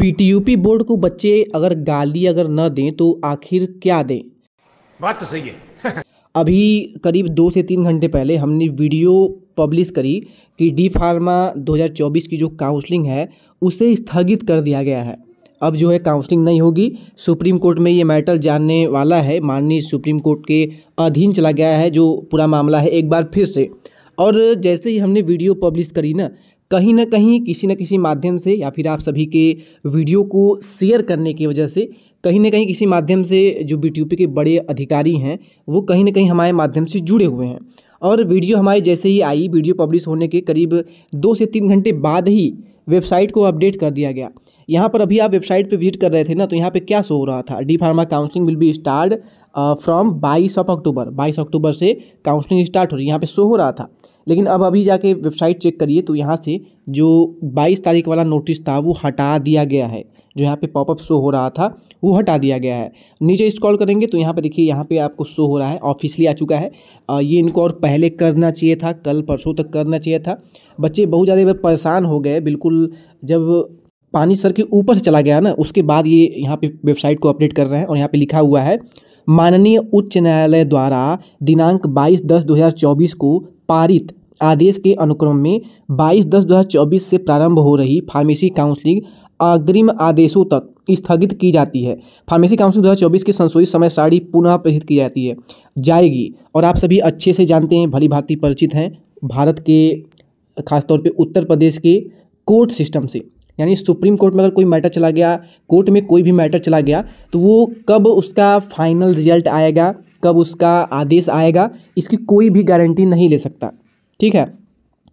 B board को बच्चे अगर गाली अगर न दें तो आखिर क्या दें बात तो सही है अभी करीब दो से तीन घंटे पहले हमने वीडियो पब्लिश करी कि डी फार्मा 2024 की जो काउंसलिंग है उसे स्थगित कर दिया गया है अब जो है काउंसलिंग नहीं होगी सुप्रीम कोर्ट में ये मैटर जानने वाला है माननीय सुप्रीम कोर्ट के अधीन चला गया है जो पूरा मामला है एक बार फिर से और जैसे ही हमने वीडियो पब्लिश करी ना कहीं ना कहीं किसी न किसी माध्यम से या फिर आप सभी के वीडियो को शेयर करने की वजह से कहीं ना कहीं किसी माध्यम से जो बी के बड़े अधिकारी हैं वो कहीं ना कहीं हमारे माध्यम से जुड़े हुए हैं और वीडियो हमारी जैसे ही आई वीडियो पब्लिश होने के करीब दो से तीन घंटे बाद ही वेबसाइट को अपडेट कर दिया गया यहाँ पर अभी आप वेबसाइट पे विजिट कर रहे थे ना तो यहाँ पे क्या शो हो रहा था D pharma counselling will be start from बाईस ऑफ अक्टूबर बाईस अक्टूबर से काउंसलिंग स्टार्ट हो रही है यहाँ पे शो हो रहा था लेकिन अब अभी जाके वेबसाइट चेक करिए तो यहाँ से जो बाईस तारीख वाला नोटिस था वो हटा दिया गया है जो यहाँ पे पॉपअप शो हो रहा था वो हटा दिया गया है नीचे स्क्रॉल करेंगे तो यहाँ पे देखिए यहाँ पे आपको शो हो रहा है ऑफिसली आ चुका है ये इनको और पहले करना चाहिए था कल परसों तक करना चाहिए था बच्चे बहुत ज़्यादा परेशान हो गए बिल्कुल जब पानी सर के ऊपर से चला गया ना उसके बाद ये यहाँ पे वेबसाइट को अपडेट कर रहे हैं और यहाँ पे लिखा हुआ है माननीय उच्च न्यायालय द्वारा दिनांक 22 दस 2024 को पारित आदेश के अनुक्रम में 22 दस 2024 से प्रारंभ हो रही फार्मेसी काउंसलिंग अग्रिम आदेशों तक स्थगित की जाती है फार्मेसी काउंसिल 2024 की संशोधित समय सारणी पुनः प्रेषित की जाती है जाएगी और आप सभी अच्छे से जानते हैं भली भांति परिचित हैं भारत के खासतौर पे उत्तर प्रदेश के कोर्ट सिस्टम से यानी सुप्रीम कोर्ट में अगर कोई मैटर चला गया कोर्ट में कोई भी मैटर चला गया तो वो कब उसका फाइनल रिजल्ट आएगा कब उसका आदेश आएगा इसकी कोई भी गारंटी नहीं ले सकता ठीक है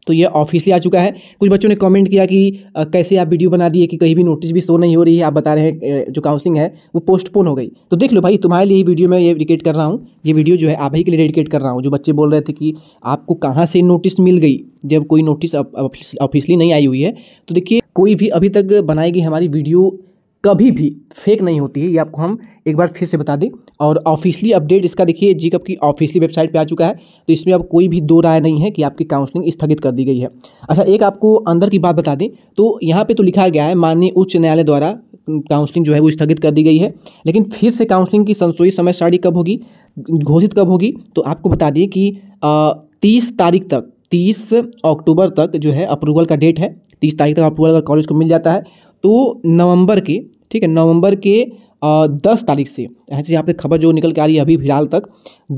तो ये ऑफिसली आ चुका है कुछ बच्चों ने कमेंट किया कि आ, कैसे आप वीडियो बना दिए कि कहीं भी नोटिस भी शो नहीं हो रही है आप बता रहे हैं जो काउंसलिंग है वो पोस्टपोन हो गई तो देख लो भाई तुम्हारे लिए वीडियो मैं ये रिकेट कर रहा हूँ ये वीडियो जो है आप ही के लिए डेडिकेट कर रहा हूँ जो बच्चे बोल रहे थे कि आपको कहाँ से नोटिस मिल गई जब कोई नोटिस ऑफिसली नहीं आई हुई है तो देखिए कोई भी अभी तक बनाई गई हमारी वीडियो कभी भी फेक नहीं होती है ये आपको हम एक बार फिर से बता दें और ऑफिशियली अपडेट इसका देखिए जी कब की ऑफिशियली वेबसाइट पे आ चुका है तो इसमें अब कोई भी दो राय नहीं है कि आपकी काउंसलिंग स्थगित कर दी गई है अच्छा एक आपको अंदर की बात बता दें तो यहाँ पर तो लिखा गया है माननीय उच्च न्यायालय द्वारा काउंसलिंग जो है वो स्थगित कर दी गई है लेकिन फिर से काउंसलिंग की संशोधित समय सारणी कब होगी घोषित कब होगी तो आपको बता दें कि तीस तारीख तक तीस अक्टूबर तक जो है अप्रूवल का डेट है तीस तारीख तक अप्रूवल अगर कॉलेज को मिल जाता है तो नवंबर के ठीक है नवंबर के दस तारीख से ऐसे यहाँ पे खबर जो निकल के आ रही है अभी फिलहाल तक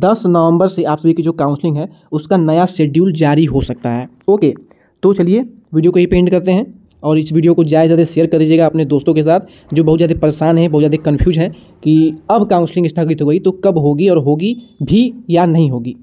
दस नवंबर से आप सभी की जो काउंसलिंग है उसका नया शेड्यूल जारी हो सकता है ओके तो चलिए वीडियो को ही पेंट करते हैं और इस वीडियो को ज़्यादा से ज़्यादा शेयर कर दीजिएगा अपने दोस्तों के साथ जो बहुत ज़्यादा परेशान है बहुत ज़्यादा कन्फ्यूज है कि अब काउंसलिंग स्थगित हो गई तो कब होगी और होगी भी या नहीं होगी